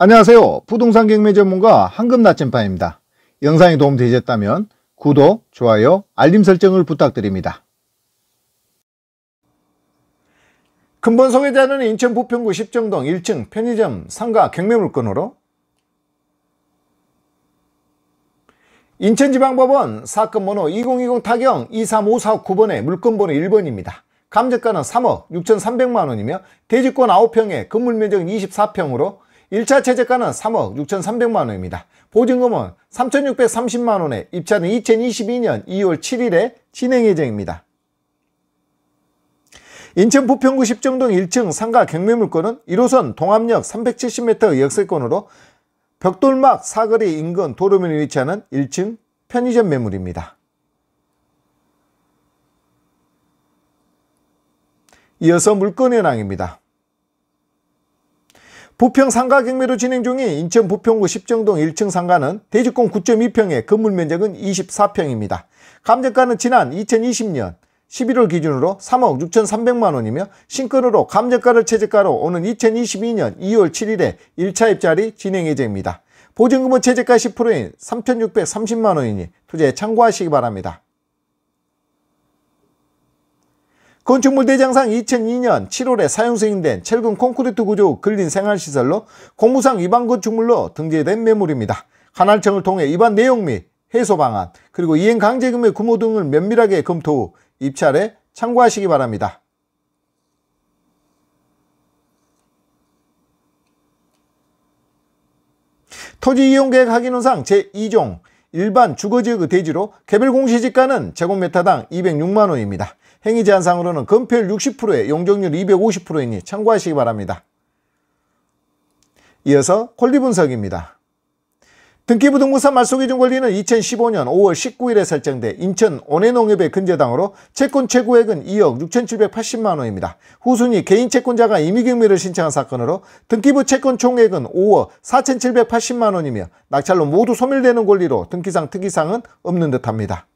안녕하세요. 부동산 경매 전문가 황금 나침반입니다. 영상이 도움되셨다면 구독, 좋아요, 알림 설정을 부탁드립니다. 근본 소개자는 인천 부평구 십정동 1층 편의점 상가 경매 물건으로 인천지방법원 사건 번호 2020 타경 23549번의 물건 번호 1번입니다. 감정가는 3억 6,300만원이며 대지권 9평에 건물면적은 24평으로 1차 체저가는 3억 6,300만 원입니다. 보증금은 3,630만 원에 입찰은 2022년 2월 7일에 진행 예정입니다. 인천 부평구 10정동 1층 상가 경매물건은 1호선 동암역 370m 역세권으로 벽돌막 사거리 인근 도로면에 위치하는 1층 편의점 매물입니다. 이어서 물건 현황입니다. 부평 상가 경매로 진행 중인 인천 부평구 십정동 1층 상가는 대지권 9.2평에 건물 면적은 24평입니다. 감정가는 지난 2020년 11월 기준으로 3억 6,300만원이며 신건으로 감정가를 최저가로 오는 2022년 2월 7일에 1차 입찰이 진행 예정입니다. 보증금은 최저가 10%인 3,630만원이니 투자에 참고하시기 바랍니다. 건축물대장상 2002년 7월에 사용 승인된 철근 콘크리트 구조 근린 생활시설로 공무상 위반 건축물로 등재된 매물입니다. 관할청을 통해 위반 내용 및 해소 방안 그리고 이행 강제금의 규모 등을 면밀하게 검토 후 입찰에 참고하시기 바랍니다. 토지 이용계획 확인원상 제2종 일반 주거지역의 대지로 개별 공시지가는 제곱메타당 206만원입니다. 행위 제한상으로는 건폐율 60%에 용적률 250%이니 참고하시기 바랍니다. 이어서 권리 분석입니다. 등기부등본사 말소기준 권리는 2015년 5월 19일에 설정돼 인천 온해농협의 근저당으로 채권 최고액은 2억 6,780만원입니다. 후순위 개인 채권자가 임의경매를 신청한 사건으로 등기부 채권 총액은 5억 4,780만원이며 낙찰로 모두 소멸되는 권리로 등기상 특이상은 없는 듯합니다.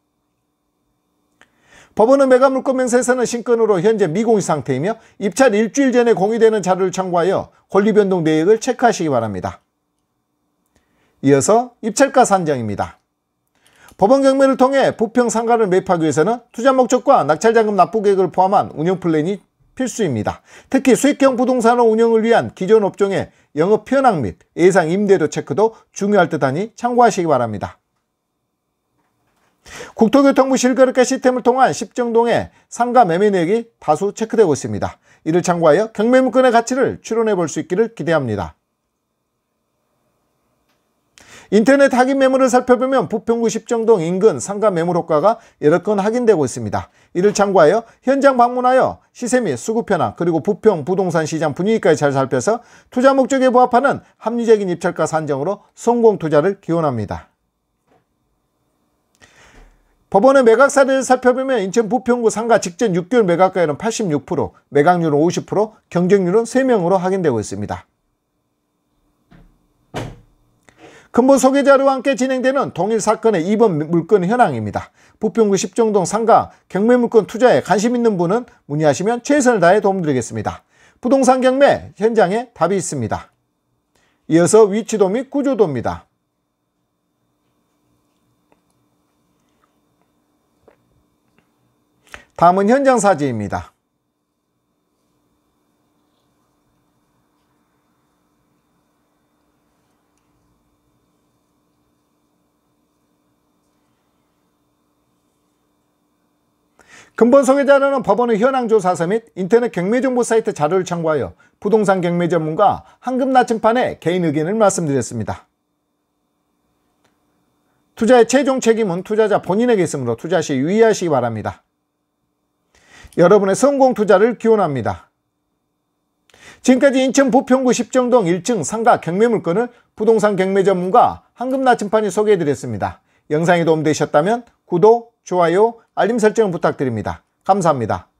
법원은 메가물권명세서는 신건으로 현재 미공시 상태이며 입찰 일주일 전에 공유되는 자료를 참고하여 권리변동 내역을 체크하시기 바랍니다. 이어서 입찰가 산정입니다. 법원 경매를 통해 부평 상가를 매입하기 위해서는 투자 목적과 낙찰자금 납부 계획을 포함한 운영 플랜이 필수입니다. 특히 수익형 부동산의 운영을 위한 기존 업종의 영업 현황 및 예상 임대료 체크도 중요할 듯하니 참고하시기 바랍니다. 국토교통부 실거래가 시스템을 통한 십정동의 상가 매매 내역이 다수 체크되고 있습니다. 이를 참고하여 경매물건의 가치를 추론해 볼 수 있기를 기대합니다. 인터넷 확인 매물을 살펴보면 부평구 십정동 인근 상가 매물 효과가 여러 건 확인되고 있습니다. 이를 참고하여 현장 방문하여 시세 및 수급 현황 그리고 부평 부동산 시장 분위기까지 잘 살펴서 투자 목적에 부합하는 합리적인 입찰가 산정으로 성공 투자를 기원합니다. 법원의 매각사를 살펴보면 인천 부평구 상가 직전 6개월 매각가율은 86%, 매각률은 50%, 경쟁률은 3명으로 확인되고 있습니다. 근본 소개 자료와 함께 진행되는 동일 사건의 2번 물건 현황입니다. 부평구 10정동 상가 경매 물건 투자에 관심 있는 분은 문의하시면 최선을 다해 도움드리겠습니다. 부동산 경매 현장에 답이 있습니다. 이어서 위치도 및 구조도입니다. 다음은 현장 사진입니다. 근본 소개 자료는 법원의 현황 조사서 및 인터넷 경매 정보 사이트 자료를 참고하여 부동산 경매 전문가 한금 나침판의 개인 의견을 말씀드렸습니다. 투자의 최종 책임은 투자자 본인에게 있으므로 투자 시 유의하시기 바랍니다. 여러분의 성공 투자를 기원합니다. 지금까지 인천 부평구 1정동 1층 상가 경매 물건을 부동산 경매 전문가 황금나침판이 소개해드렸습니다. 영상이 도움되셨다면 구독, 좋아요, 알림 설정 부탁드립니다. 감사합니다.